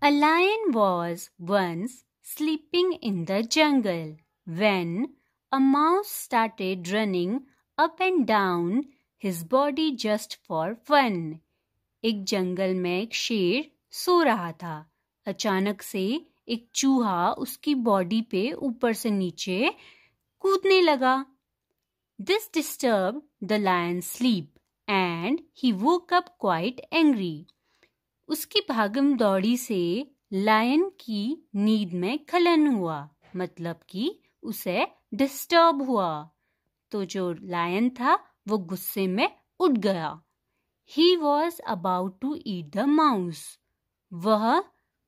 A lion was once sleeping in the jungle when a mouse started running up and down his body just for fun. एक जंगल में एक शेर सो रहा था अचानक से एक चूहा उसकी बॉडी पे ऊपर से नीचे कूदने लगा this disturb the lion sleep and he woke up quite angry उसकी भागम दौड़ी से लायन की नींद में खलन हुआ मतलब कि उसे डिस्टर्ब हुआ तो जो लायन था वो गुस्से में उठ गया he was about to eat the mouse वह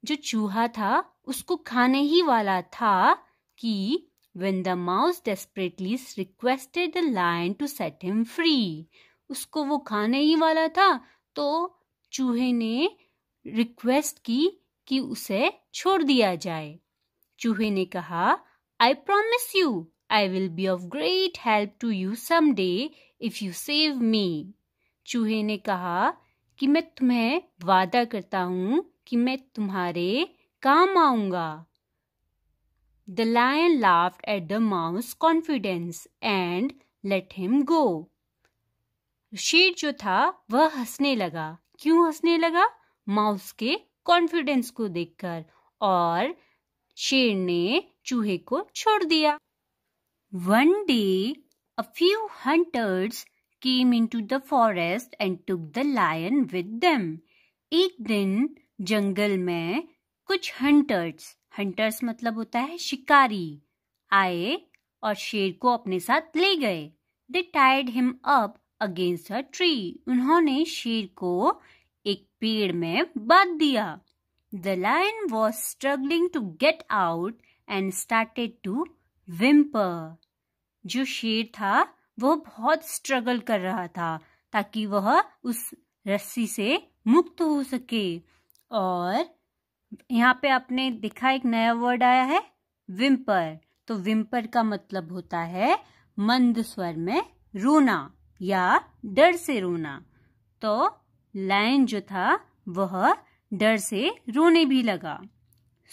जो चूहा था उसको खाने ही वाला था कि when the mouse desperately requested the lion to set him free उसको वो खाने ही वाला था तो चूहे ने रिक्वेस्ट की कि उसे छोड़ दिया जाए चूहे ने कहा I promise you I will be of great help to you some day if you save me चूहे ने कहा कि मैं तुम्हें वादा करता हूं कि मैं तुम्हारे काम आऊंगा the lion laughed at the mouse confidence and let him go शेर जो था वह हंसने लगा क्यों हंसने लगा माउस के कॉन्फिडेंस को देखकर और शेर ने चूहे को छोड़ दिया one day a few hunters came into the forest and took the lion with them एक दिन जंगल में कुछ हंटर्स हंटर्स मतलब होता है शिकारी आए और शेर को अपने साथ ले गए they tied him up against a tree उन्होंने शेर को पेड़ में बांध दिया the lion was struggling to get out and started to whimper जो शेर था वह बहुत स्ट्रगल कर रहा था ताकि वह उस रस्सी से मुक्त हो सके और यहाँ पे आपने देखा एक नया वर्ड आया है विम्पर तो विम्पर का मतलब होता है मंद स्वर में रोना या डर से रोना तो लायन जो था वह डर से रोने भी लगा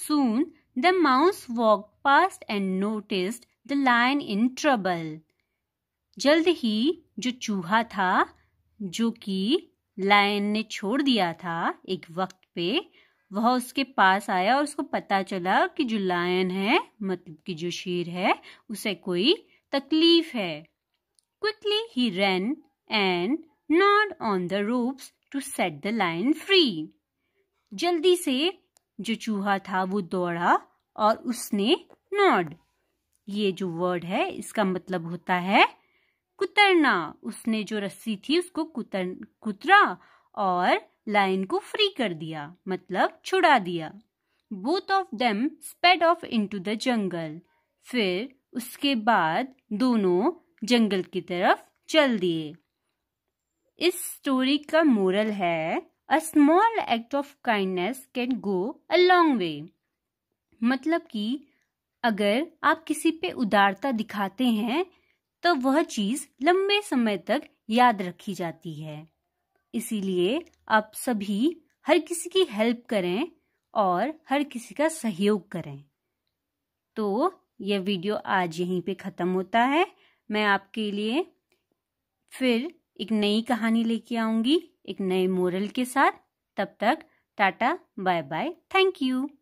soon the mouse walk past and noticed the lion in trouble जल्द ही जो चूहा था जो कि लायन ने छोड़ दिया था एक वक्त पे वह उसके पास आया और उसको पता चला कि जो लायन है मतलब कि जो शेर है उसे कोई तकलीफ है क्विकली ही run and gnawed on the ropes to set the lion free जल्दी से जो चूहा था वो दौड़ा और उसने नॉड ये जो वर्ड है इसका मतलब होता है कुतरना उसने जो रस्सी थी उसको कुतर कुतरा और लाइन को फ्री कर दिया मतलब छुड़ा दिया both of them sped off into the jungle फिर उसके बाद दोनों जंगल की तरफ चल दिए इस स्टोरी का मोरल है a small act of kindness can go a long way मतलब कि अगर आप किसी पे उदारता दिखाते हैं तो वह चीज़ लंबे समय तक याद रखी जाती है इसीलिए आप सभी हर किसी की हेल्प करें और हर किसी का सहयोग करें तो यह वीडियो आज यहीं पे ख़त्म होता है मैं आपके लिए फिर एक नई कहानी लेके आऊंगी एक नए मोरल के साथ तब तक tata bye bye thank you